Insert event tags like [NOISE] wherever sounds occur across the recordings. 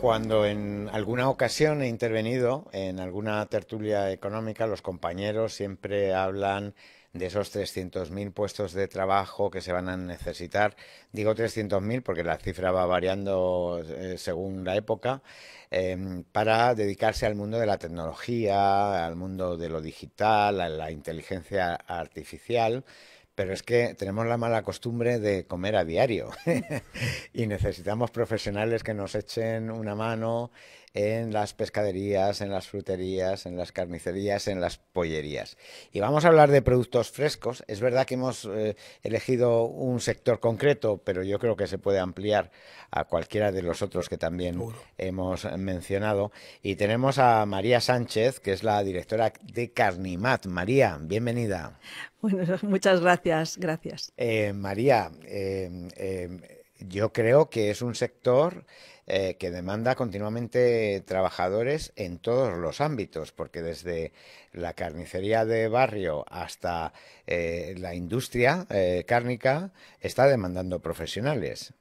Cuando en alguna ocasión he intervenido en alguna tertulia económica, los compañeros siempre hablan de esos 300.000 puestos de trabajo que se van a necesitar. Digo 300.000 porque la cifra va variando eh, según la época, em, para dedicarse al mundo de la tecnología, al mundo de lo digital, a la inteligencia artificial pero es que tenemos la mala costumbre de comer a diario [LAUGHS] y necesitamos profesionales que nos echen una mano en las pescaderías, en las fruterías, en las carnicerías, en las pollerías. Y vamos a hablar de productos frescos. Es verdad que hemos eh, elegido un sector concreto, pero yo creo que se puede ampliar a cualquiera de los otros que también hemos mencionado. Y tenemos a María Sánchez, que es la directora de Carnimat. María, bienvenida. Bueno, [LAUGHS] muchas gracias, gracias. Eh, María, eh, yo creo que es un sector eh, que demanda continuamente trabajadores en todos los ámbitos, porque desde la carnicería de barrio hasta eh, la industria eh, cárnica está demandando profesionales.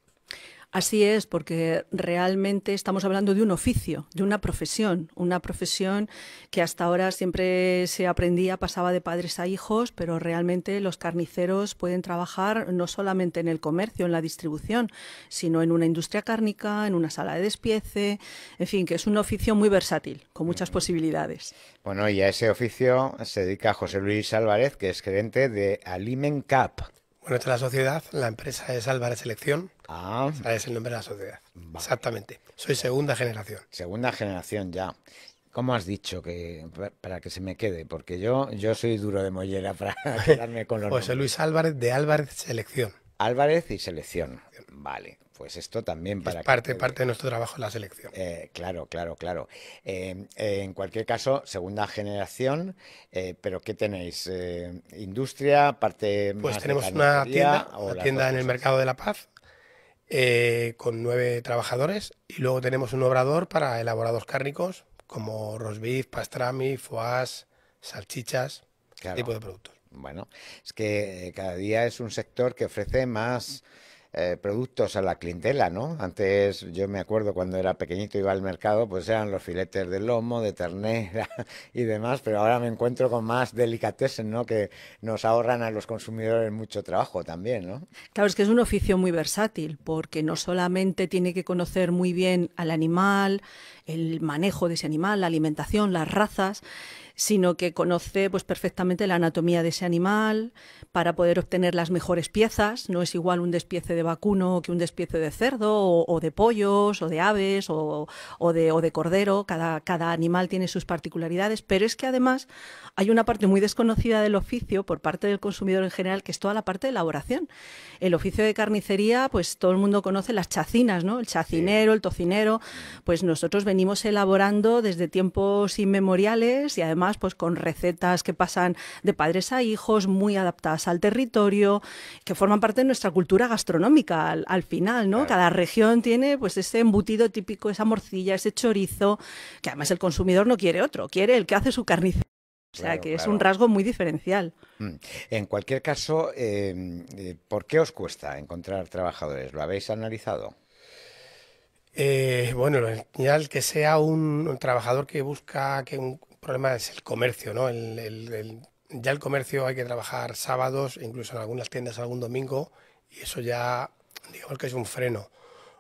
Así es, porque realmente estamos hablando de un oficio, de una profesión, una profesión que hasta ahora siempre se aprendía, pasaba de padres a hijos, pero realmente los carniceros pueden trabajar no solamente en el comercio, en la distribución, sino en una industria cárnica, en una sala de despiece, en fin, que es un oficio muy versátil, con muchas posibilidades. Bueno, y a ese oficio se dedica José Luis Álvarez, que es gerente de Alimencap. Bueno, esta es la sociedad, la empresa es Álvarez Selección. Ah. Es el nombre de la sociedad. Exactamente. Soy segunda generación. Segunda generación ya. ¿Cómo has dicho que para que se me quede? Porque yo, yo soy duro de mollera para [LAUGHS] quedarme con los Pues soy Luis Álvarez de Álvarez Selección. Álvarez y Selección. Vale. Pues esto también para... Es parte, parte de nuestro trabajo en la selección. Eh, claro, claro, claro. Em, eh, en cualquier caso, segunda generación, eh, pero ¿qué tenéis? ¿Industria? ¿Parte Pues tenemos una tienda, una tienda en el Mercado de la Paz, con nueve trabajadores, y luego tenemos un obrador para elaborados cárnicos, como rosbif, pastrami, foas, salchichas, este claro. tipo de productos. Bueno, es que cada día es un sector que ofrece más... Eh, productos a la clientela, ¿no? Antes, yo me acuerdo cuando era pequeñito iba al mercado, pues eran los filetes de lomo, de ternera [LAUGHS] y demás, pero ahora me encuentro con más delicatessen, ¿no? Que nos ahorran a los consumidores mucho trabajo también, ¿no? Claro, es que es un oficio muy versátil, porque no solamente tiene que conocer muy bien al animal, el manejo de ese animal, la alimentación, las razas, sino que conoce pues, perfectamente la anatomía de ese animal para poder obtener las mejores piezas. No es igual un despiece de vacuno que un despiece de cerdo o, de pollos o de aves o, o, de, o de, cordero. Cada, cada animal tiene sus particularidades, pero es que además hay una parte muy desconocida del oficio por parte del consumidor en general, que es toda la parte de elaboración. El oficio de carnicería, pues todo el mundo conoce las chacinas, ¿no? El chacinero, el tocinero. Pues nosotros venimos elaborando desde tiempos inmemoriales y además pues con recetas que pasan de padres a hijos, muy adaptadas al territorio, que forman parte de nuestra cultura gastronómica al, final, ¿no? Cada región tiene pues ese embutido típico, esa morcilla, ese chorizo, que además el consumidor no quiere otro, quiere el que hace su carnicero O sea, que es un rasgo muy diferencial. Mm. En cualquier caso, em, eh, ¿por qué os cuesta encontrar trabajadores? ¿Lo habéis analizado? Eh, bueno, ya el que sea un, trabajador que busca que un, problema es el comercio, ¿no? ya el comercio hay que trabajar sábados, incluso en algunas tiendas algún domingo, y eso ya, digamos que es un freno.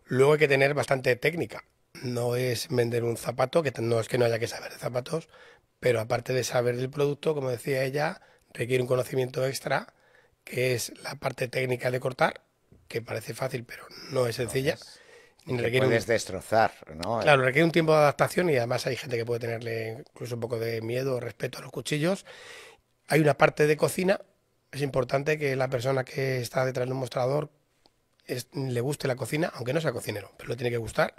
Luego hay que tener bastante técnica. No es vender un zapato, que no es que no haya que saber de zapatos, pero aparte de saber del producto, como decía ella, requiere un conocimiento extra, que es la parte técnica de cortar, que parece fácil, pero no es sencilla no que destrozar, ¿no? Claro, requiere un tiempo de adaptación y además hay gente que puede tenerle incluso un poco de miedo o respeto a los cuchillos. Hay una parte de cocina, es importante que la persona que está detrás de un mostrador le guste la cocina, aunque no sea cocinero, pero le tiene que gustar.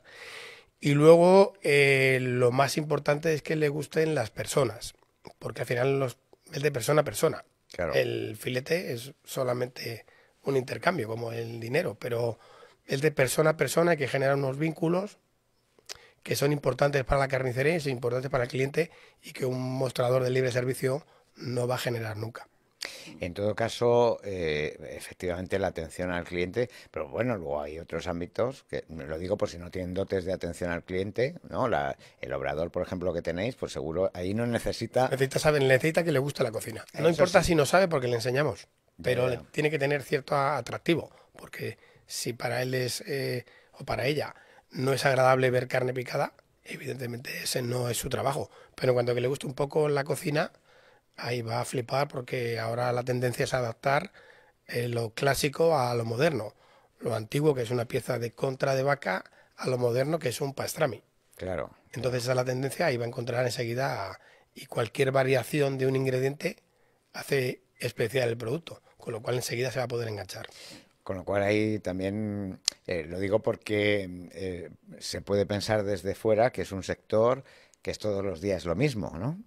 Y luego eh, lo más importante es que le gusten las personas, porque al final es de persona a persona. Claro. El filete es solamente un intercambio, como el dinero, pero es de persona a persona que genera unos vínculos que son importantes para la carnicería y son importantes para el cliente y que un mostrador de libre servicio no va a generar nunca. En todo caso, eh, efectivamente la atención al cliente, pero bueno, luego hay otros ámbitos que lo digo por si no tienen dotes de atención al cliente, ¿no? el obrador, por ejemplo, que tenéis, pues seguro ahí no necesita. Necesita saber, necesita que le guste la cocina. No importa si no sabe porque le enseñamos, pero tiene que tener cierto atractivo, porque si para él es eh, o para ella no es agradable ver carne picada, evidentemente ese no es su trabajo. Pero cuando que le guste un poco la cocina, ahí va a flipar porque ahora la tendencia es adaptar eh, lo clásico a lo moderno. Lo antiguo, que es una pieza de contra de vaca, a lo moderno, que es un pastrami. Claro. Entonces esa es la tendencia ahí va a encontrar enseguida y cualquier variación de un ingrediente hace especial el producto, con lo cual enseguida se va a poder enganchar. Con lo cual ahí también eh, lo digo porque eh, se puede pensar desde fuera que es un sector que es todos los días lo mismo, ¿no?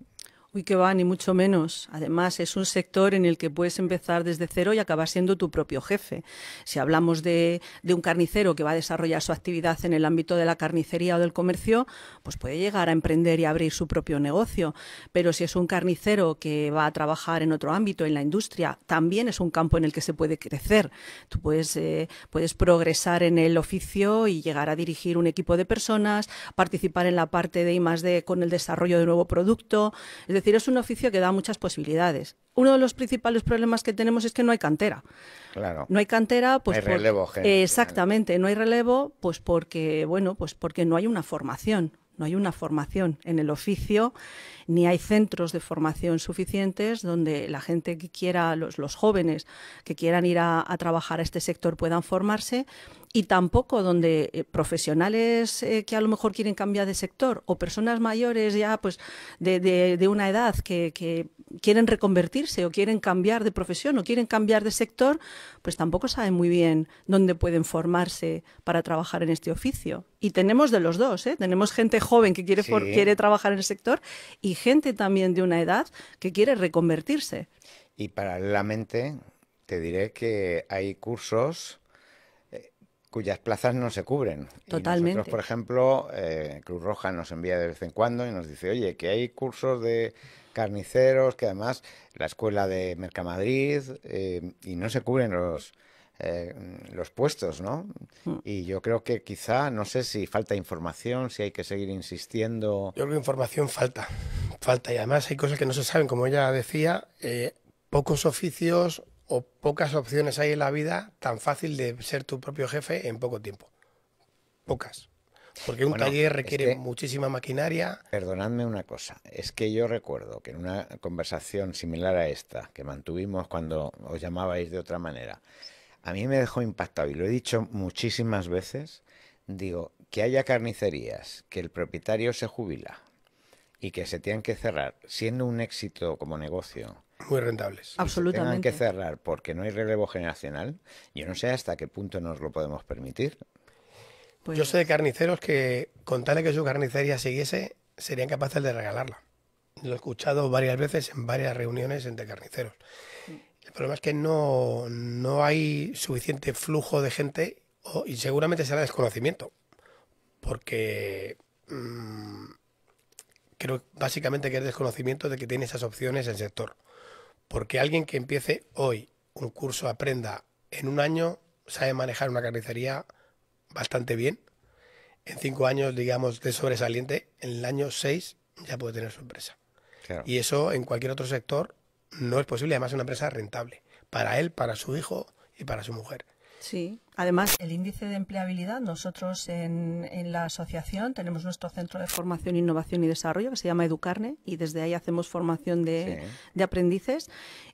Uy, que va, ni mucho menos. Además, es un sector en el que puedes empezar desde cero y acabar siendo tu propio jefe. Si hablamos de, un carnicero que va a desarrollar su actividad en el ámbito de la carnicería o del comercio, pues puede llegar a emprender y abrir su propio negocio. Pero si es un carnicero que va a trabajar en otro ámbito, en la industria, también es un campo en el que se puede crecer. Tú puedes, eh, puedes progresar en el oficio y llegar a dirigir un equipo de personas, participar en la parte de de con el desarrollo de nuevo producto. Es decir, es un oficio que da muchas posibilidades. Uno de los principales problemas que tenemos es que no hay cantera. Claro. No hay cantera, pues. Exactamente, no hay relevo, pues porque, bueno, pues porque no hay una formación. No hay una formación en el oficio, ni hay centros de formación suficientes donde la gente que quiera, los, jóvenes que quieran ir a, trabajar a este sector puedan formarse, y tampoco donde eh, profesionales eh, que a lo mejor quieren cambiar de sector o personas mayores ya pues de, una edad que quieren reconvertirse o quieren cambiar de profesión o quieren cambiar de sector, pues tampoco saben muy bien dónde pueden formarse para trabajar en este oficio. Y tenemos de los dos, ¿eh? tenemos gente joven que quiere, quiere trabajar en el sector y gente también de una edad que quiere reconvertirse. Y paralelamente te diré que hay cursos cuyas plazas no se cubren. Totalmente. por ejemplo, eh, Cruz Roja nos envía de vez en cuando y nos dice, oye, que hay cursos de carniceros, que además la escuela de Mercamadrid, eh, y no se cubren los, eh, los puestos, ¿no? Mm. Y yo creo que quizá, no sé si falta información, si hay que seguir insistiendo. Yo creo que información falta, falta, y además hay cosas que no se saben, como ella decía, pocos oficios o pocas opciones hay en la vida tan fácil de ser tu propio jefe en poco tiempo. Pocas. Porque un taller requiere muchísima maquinaria. Perdonadme una cosa, es que yo recuerdo que en una conversación similar a esta que mantuvimos cuando os llamabais de otra manera, a mí me dejó impactado y lo he dicho muchísimas veces, digo, que haya carnicerías, que el propietario se jubila y que se tienen que cerrar, siendo un éxito como negocio, muy rentables. Absolutamente. Que, que cerrar porque no hay relevo generacional, yo no sé hasta qué punto nos lo podemos permitir. Pues yo sé de carniceros que, con tal de que su carnicería siguiese, serían capaces de regalarla. Lo he escuchado varias veces en varias reuniones entre carniceros. El problema es que no, hay suficiente flujo de gente y seguramente será desconocimiento. Porque mm, creo básicamente que es desconocimiento de que tiene esas opciones el sector. Porque alguien que empiece hoy un curso, aprenda en un año, sabe manejar una carnicería bastante bien. En cinco años, digamos, de sobresaliente, en el año seis ya puede tener su empresa. Y eso en cualquier otro sector no es posible. Además, es una empresa rentable para él, para su hijo y para su mujer. Sí. Además, el índice de empleabilidad, nosotros en, la asociación tenemos nuestro centro de formación, innovación y desarrollo que se llama Educarne y desde ahí hacemos formación de aprendices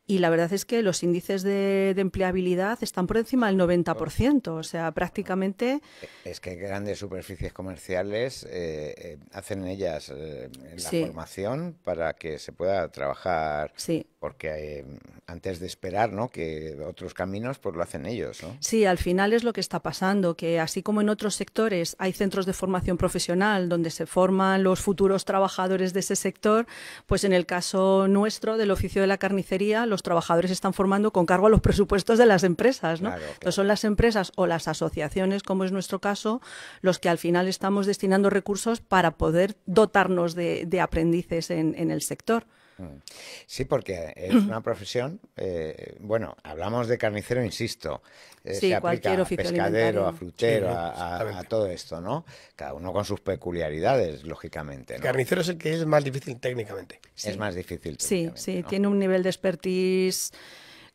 y la verdad es que los índices de, empleabilidad están por encima del 90%, o sea, prácticamente... Es que grandes superficies comerciales eh, eh, hacen ellas eh, la formación para que se pueda trabajar, sí. porque antes de esperar ¿no? que otros caminos, pues lo hacen ellos. ¿no? Sí, al final es lo que está pasando, que así como en otros sectores hay centros de formación profesional donde se forman los futuros trabajadores de ese sector, pues en el caso nuestro del oficio de la carnicería, los trabajadores están formando con cargo a los presupuestos de las empresas, ¿no? son las empresas o las asociaciones, como es nuestro caso, los que al final estamos destinando recursos para poder dotarnos de, aprendices en el sector. Mm. Sí, porque es una profesión, eh, bueno, hablamos de carnicero, insisto, eh, se aplica a pescadero, a frutero, a, todo esto, ¿no? Cada uno con sus peculiaridades, lógicamente. El carnicero es el que es más difícil técnicamente. Es más difícil. Sí, sí, tiene un nivel de expertise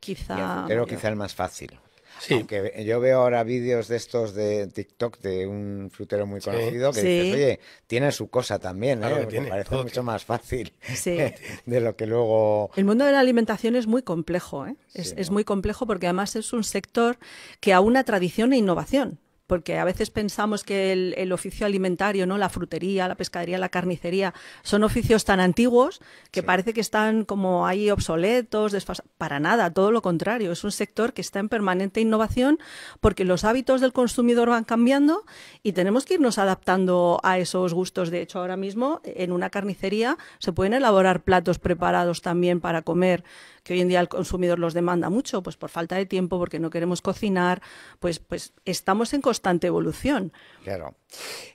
quizá... Pero quizá el más fácil. Sí. yo veo ahora vídeos de estos de TikTok de un frutero muy conocido que dice, oye, tiene su cosa también, ¿eh? parece mucho más fácil sí. [LAUGHS] de lo que luego... El mundo de la alimentación es muy complejo, ¿eh? es, es muy complejo porque además es un sector que aúna tradición e innovación porque a veces pensamos que el, oficio alimentario, ¿no? la frutería, la pescadería, la carnicería, son oficios tan antiguos que parece que están como ahí obsoletos, desfasados. Para nada, todo lo contrario, es un sector que está en permanente innovación porque los hábitos del consumidor van cambiando y tenemos que irnos adaptando a esos gustos. De hecho, ahora mismo en una carnicería se pueden elaborar platos preparados también para comer que hoy en día el consumidor los demanda mucho, pues por falta de tiempo, porque no queremos cocinar, pues, pues estamos en constante evolución. Claro.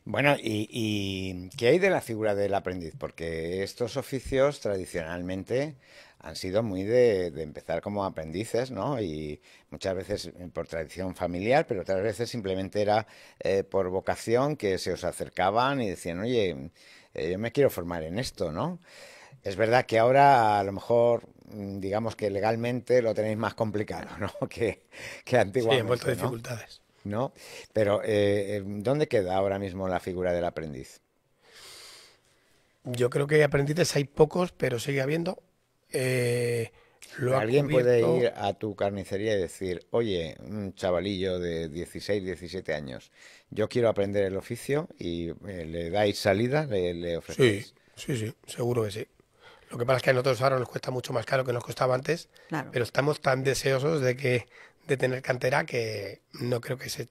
Bueno, ¿y, qué hay de la figura del aprendiz? Porque estos oficios tradicionalmente han sido muy de, empezar como aprendices, ¿no? Y muchas veces eh, por tradición familiar, pero otras veces simplemente era eh, por vocación que se os acercaban y decían, oye, eh, yo me quiero formar en esto, ¿no? Es verdad que ahora a lo mejor Mm, digamos que legalmente lo tenéis más complicado, [LAUGHS] ¿no? Que, que antiguamente. Sí, envuelto ¿no? dificultades. ¿No? Pero, eh, eh, ¿dónde queda ahora mismo la figura del aprendiz? Yo creo que aprendices hay pocos, pero sigue habiendo. Eh, Alguien puede ir a tu carnicería y decir, oye, un chavalillo de 16, 17 años, yo quiero aprender el oficio y le dais salida, le, le ofrecéis. Sí, sí, sí, seguro que sí. Lo que pasa es que a nosotros ahora nos cuesta mucho más caro que nos costaba antes, pero estamos tan deseosos de que de tener cantera que no creo que ese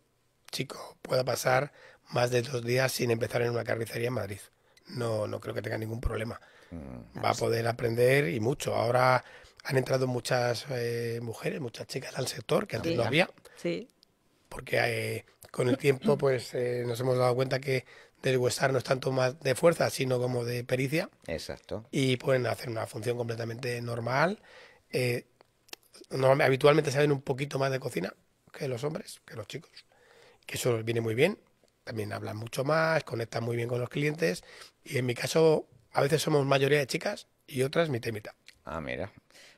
chico pueda pasar más de dos días sin empezar en una carnicería en Madrid. No, no creo que tenga ningún problema. Mm. Va a poder aprender y mucho. Ahora han entrado muchas eh, mujeres, muchas chicas al sector que antes no había. Sí. Porque eh, con el tiempo pues eh, nos hemos dado cuenta que del no es tanto más de fuerza, sino como de pericia. Exacto. Y pueden hacer una función completamente normal. Eh, habitualmente saben un poquito más de cocina que los hombres, que los chicos. Que eso les viene muy bien. También hablan mucho más, conectan muy bien con los clientes. Y en mi caso, a veces somos mayoría de chicas y otras mitad y mitad. Ah, mira,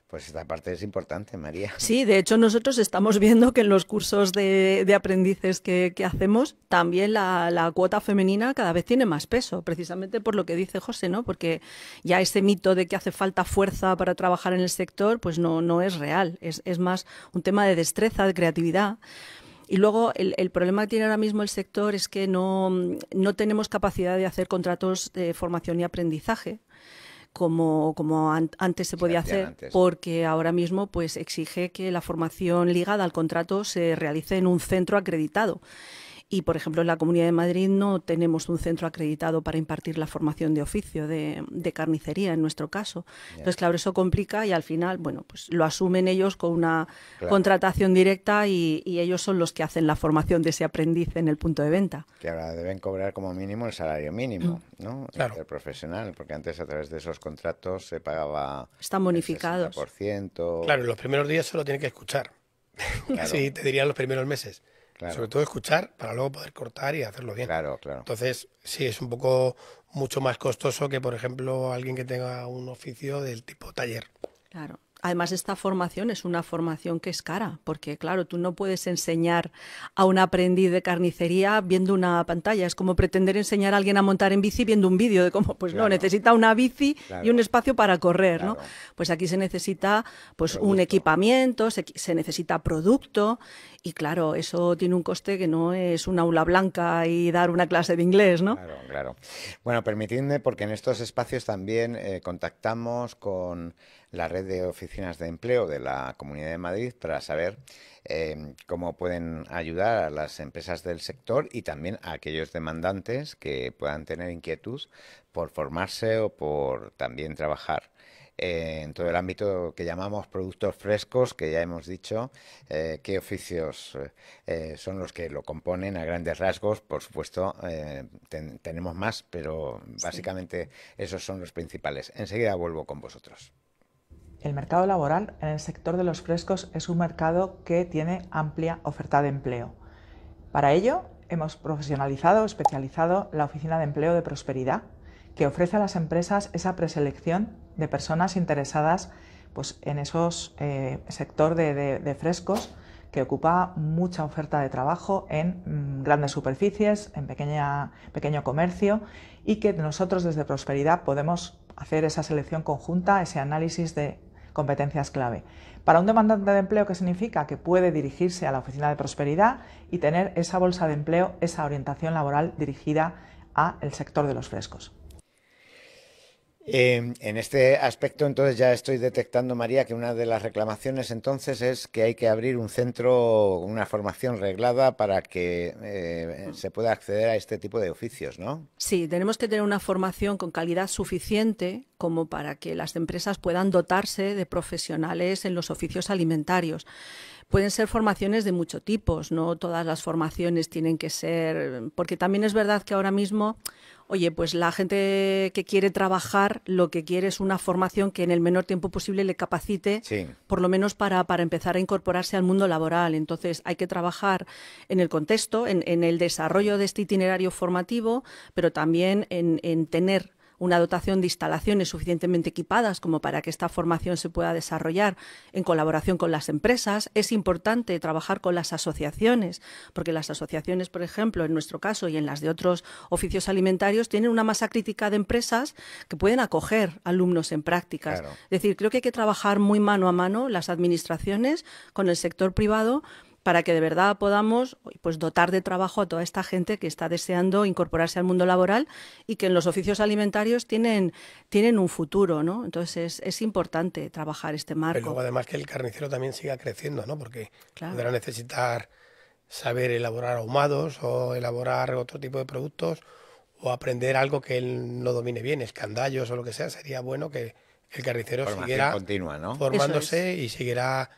pues esta parte es importante, María. Sí, de hecho nosotros estamos viendo que en los cursos de, aprendices que, hacemos también la, cuota femenina cada vez tiene más peso, precisamente por lo que dice José, ¿no? Porque ya ese mito de que hace falta fuerza para trabajar en el sector, pues no, no es real. Es, más un tema de destreza, de creatividad. Y luego el, el, problema que tiene ahora mismo el sector es que no, no tenemos capacidad de hacer contratos de formación y aprendizaje como, como antes se podía hacer, porque ahora mismo pues exige que la formación ligada al contrato se realice en un centro acreditado. Y, por ejemplo, en la Comunidad de Madrid no tenemos un centro acreditado para impartir la formación de oficio de, carnicería, en nuestro caso. Entonces, claro, eso complica y al final, bueno, pues lo asumen ellos con una contratación directa y, ellos son los que hacen la formación de ese aprendiz en el punto de venta. Que ahora deben cobrar como mínimo el salario mínimo, mm. ¿no? Claro. El profesional, porque antes a través de esos contratos se pagaba... Están bonificados. Claro, los primeros días solo tienen que escuchar. así [LAUGHS] sí, te dirían los primeros meses. Sobre todo escuchar para luego poder cortar y hacerlo bien. Claro, claro. Entonces, sí, es un poco mucho más costoso que, por ejemplo, alguien que tenga un oficio del tipo taller. Claro. Además, esta formación es una formación que es cara, porque claro, tú no puedes enseñar a un aprendiz de carnicería viendo una pantalla. Es como pretender enseñar a alguien a montar en bici viendo un vídeo de cómo, pues no, necesita una bici y un espacio para correr, ¿no? Pues aquí se necesita pues un equipamiento, se, se necesita producto y claro, eso tiene un coste que no es un aula blanca y dar una clase de inglés, ¿no? Claro, claro. Bueno, permitidme, porque en estos espacios también eh, contactamos con la red de oficinas de empleo de la Comunidad de Madrid para saber eh, cómo pueden ayudar a las empresas del sector y también a aquellos demandantes que puedan tener inquietud por formarse o por también trabajar eh, en todo el ámbito que llamamos productos frescos, que ya hemos dicho, eh, qué oficios eh, son los que lo componen a grandes rasgos. Por supuesto, tenemos más, pero básicamente esos son los principales. Enseguida vuelvo con vosotros. El mercado laboral en el sector de los frescos es un mercado que tiene amplia oferta de empleo. Para ello, hemos profesionalizado especializado la Oficina de Empleo de Prosperidad, que ofrece a las empresas esa preselección de personas interesadas pues, en esos eh, sector de, frescos que ocupa mucha oferta de trabajo en mm, grandes superficies, en pequeño comercio y que nosotros desde Prosperidad podemos hacer esa selección conjunta, ese análisis de competencias clave. Para un demandante de empleo, ¿qué significa? Que puede dirigirse a la oficina de prosperidad y tener esa bolsa de empleo, esa orientación laboral dirigida al sector de los frescos. Em, en este aspecto, entonces ya estoy detectando, María, que una de las reclamaciones entonces es que hay que abrir un centro, una formación reglada para que eh, se pueda acceder a este tipo de oficios, ¿no? Sí, tenemos que tener una formación con calidad suficiente como para que las empresas puedan dotarse de profesionales en los oficios alimentarios. Pueden ser formaciones de muchos tipos, no todas las formaciones tienen que ser, porque también es verdad que ahora mismo oye, pues la gente que quiere trabajar lo que quiere es una formación que en el menor tiempo posible le capacite, por lo menos para, para, empezar a incorporarse al mundo laboral. Entonces hay que trabajar en el contexto, en, el desarrollo de este itinerario formativo, pero también en, en tener una dotación de instalaciones suficientemente equipadas como para que esta formación se pueda desarrollar en colaboración con las empresas. Es importante trabajar con las asociaciones, porque las asociaciones, por ejemplo, en nuestro caso y en las de otros oficios alimentarios, tienen una masa crítica de empresas que pueden acoger alumnos en prácticas. Es decir, creo que hay que trabajar muy mano a mano las administraciones con el sector privado para que de verdad podamos pues, dotar de trabajo a toda esta gente que está deseando incorporarse al mundo laboral y que en los oficios alimentarios tienen, tienen un futuro, ¿no? Entonces es, importante trabajar este marco. Pero además que el carnicero también siga creciendo, ¿no? Porque claro. podrá necesitar saber elaborar ahumados o elaborar otro tipo de productos o aprender algo que él no domine bien, escandallos o lo que sea, sería bueno que el carnicero Formación formándose y siguiera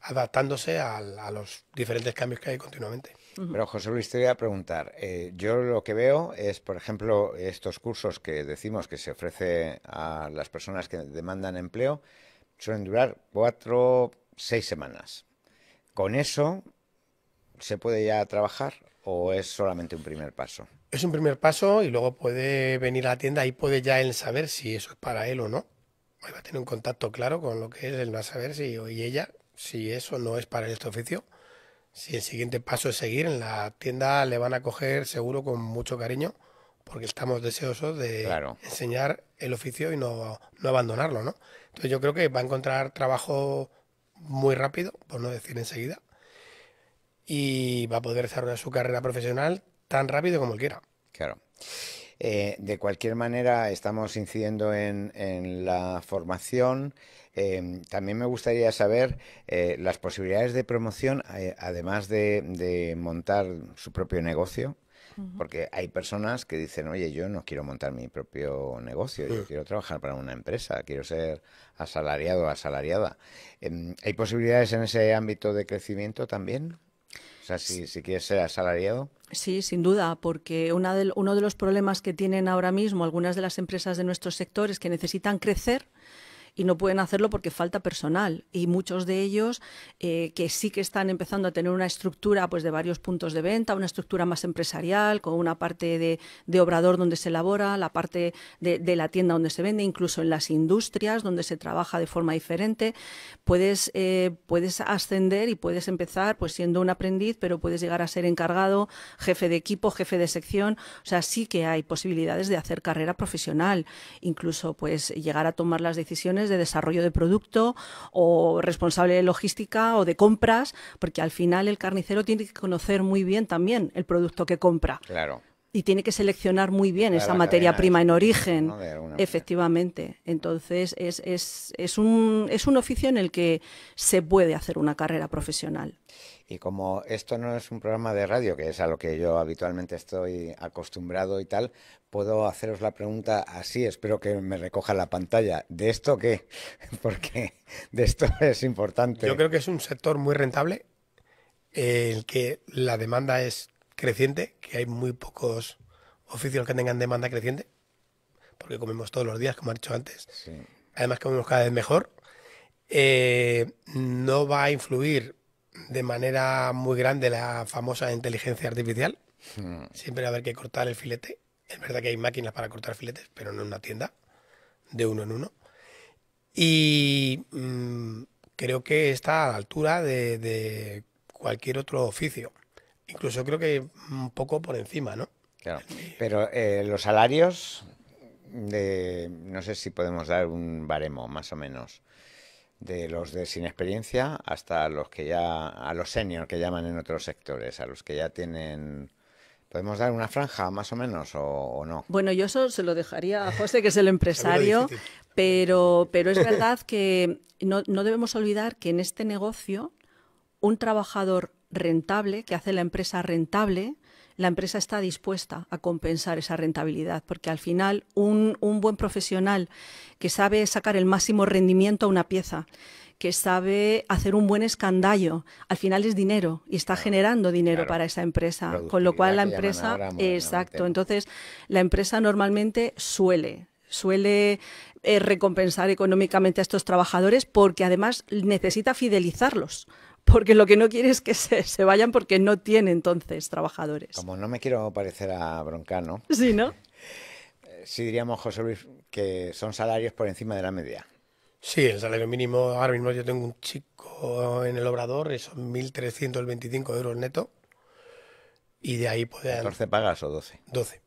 adaptándose a, los diferentes cambios que hay continuamente. Pero José Luis, te voy a preguntar. Eh, yo lo que veo es, por ejemplo, estos cursos que decimos que se ofrece a las personas que demandan empleo suelen durar cuatro, seis semanas. ¿Con eso se puede ya trabajar o es solamente un primer paso? Es un primer paso y luego puede venir a la tienda y puede ya él saber si eso es para él o no. Va a tener un contacto claro con lo que es, él va a saber si y ella si eso no es para este oficio, si el siguiente paso es seguir, en la tienda le van a coger seguro con mucho cariño, porque estamos deseosos de enseñar el oficio y no, no abandonarlo, ¿no? Entonces yo creo que va a encontrar trabajo muy rápido, por no decir enseguida, y va a poder desarrollar su carrera profesional tan rápido como quiera. Claro. Eh, de cualquier manera, estamos incidiendo en, la formación. Eh, también me gustaría saber eh, las posibilidades de promoción, además de, montar su propio negocio. Porque hay personas que dicen, oye, yo no quiero montar mi propio negocio, yo quiero trabajar para una empresa, quiero ser asalariado o asalariada. Em, ¿Hay posibilidades en ese ámbito de crecimiento también? O sea, si quieres ser asalariado. Sí, sin duda, porque uno de los problemas que tienen ahora mismo algunas de las empresas de nuestro sector es que necesitan crecer y no pueden hacerlo porque falta personal y muchos de ellos eh, que sí que están empezando a tener una estructura pues de varios puntos de venta, una estructura más empresarial con una parte de, obrador donde se elabora, la parte de, la tienda donde se vende, incluso en las industrias donde se trabaja de forma diferente, puedes, eh, puedes ascender y puedes empezar pues siendo un aprendiz, pero puedes llegar a ser encargado, jefe de equipo, jefe de sección, o sea, sí que hay posibilidades de hacer carrera profesional, incluso pues llegar a tomar las decisiones de desarrollo de producto o responsable de logística o de compras, porque al final el carnicero tiene que conocer muy bien también el producto que compra. Claro. Y tiene que seleccionar muy bien esa materia prima en origen, efectivamente. Entonces, es, un, es un oficio en el que se puede hacer una carrera profesional. Y como esto no es un programa de radio, que es a lo que yo habitualmente estoy acostumbrado y tal, puedo haceros la pregunta así, espero que me recoja la pantalla. ¿De esto qué? [LAUGHS] Porque de esto [LAUGHS] es importante. Yo creo que es un sector muy rentable, el que la demanda es creciente, que hay muy pocos oficios que tengan demanda creciente, porque comemos todos los días, como ha dicho antes. Además comemos cada vez mejor. Eh, no va a influir de manera muy grande la famosa inteligencia artificial. Hmm. Siempre va a haber que cortar el filete. Es verdad que hay máquinas para cortar filetes, pero no en una tienda, de uno en uno. Y mm, creo que está a la altura de cualquier otro oficio incluso creo que un poco por encima, ¿no? Claro. Pero eh, los salarios, de, no sé si podemos dar un baremo, más o menos, de los de sin experiencia hasta los que ya, a los senior que llaman en otros sectores, a los que ya tienen... ¿Podemos dar una franja más o menos o, no? Bueno, yo eso se lo dejaría a José, que es el [LAUGHS] empresario, pero, pero es verdad que no, no debemos olvidar que en este negocio un trabajador rentable, que hace la empresa rentable, la empresa está dispuesta a compensar esa rentabilidad, porque al final un, buen profesional que sabe sacar el máximo rendimiento a una pieza, que sabe hacer un buen escandallo. Al final es dinero y está generando dinero para esa empresa. Con lo cual la empresa, exacto. Entonces, la empresa normalmente suele, suele eh, recompensar económicamente a estos trabajadores porque además necesita fidelizarlos porque lo que no quiere es que se, vayan porque no tiene entonces trabajadores. Como no me quiero parecer a ¿no? Sí, ¿no? Eh, si diríamos, José Luis, que son salarios por encima de la media. Sí, el salario mínimo, ahora mismo yo tengo un chico en el obrador, son 1.325 euros neto. Y de ahí puede ¿14 pagas o 12? 12.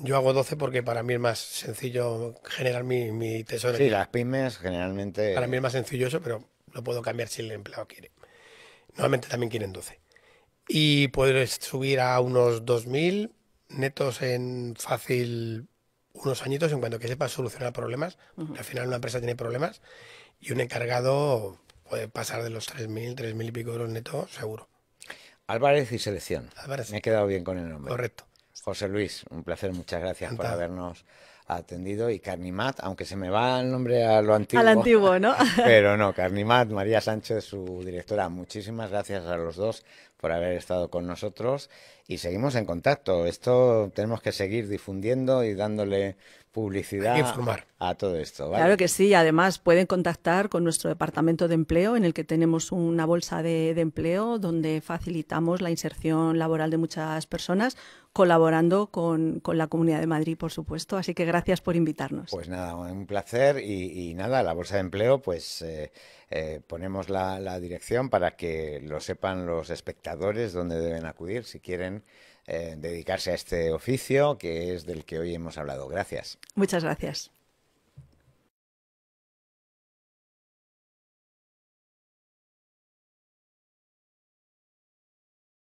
Yo hago 12 porque para mí es más sencillo generar mi, mi tesoro. Sí, las pymes generalmente... Para mí es más sencillo eso, pero lo puedo cambiar si el empleado quiere. Normalmente también quieren 12. Y puedes subir a unos 2.000 netos en fácil unos añitos en cuanto que sepas solucionar problemas. Al final una empresa tiene problemas y un encargado puede pasar de los 3.000, 3.000 y pico euros netos seguro. Álvarez y Selección. Me he quedado bien con el nombre. Correcto. José Luis, un placer, muchas gracias por habernos atendido y Carnimat, aunque se me va el nombre a lo antiguo. Al antiguo, ¿no? [LAUGHS] pero no, Carnimat, María Sánchez, su directora, muchísimas gracias a los dos por haber estado con nosotros y seguimos en contacto. Esto tenemos que seguir difundiendo y dándole publicidad a todo esto. Claro que sí, además pueden contactar con nuestro departamento de empleo en el que tenemos una bolsa de, empleo donde facilitamos la inserción laboral de muchas personas colaborando con, la Comunidad de Madrid, por supuesto. Así que gracias por invitarnos. Pues nada, un placer y, nada, la bolsa de empleo, pues eh, eh, ponemos la, la dirección para que lo sepan los espectadores dónde deben acudir si quieren eh, dedicarse a este oficio que es del que hoy hemos hablado. Gracias. Muchas gracias.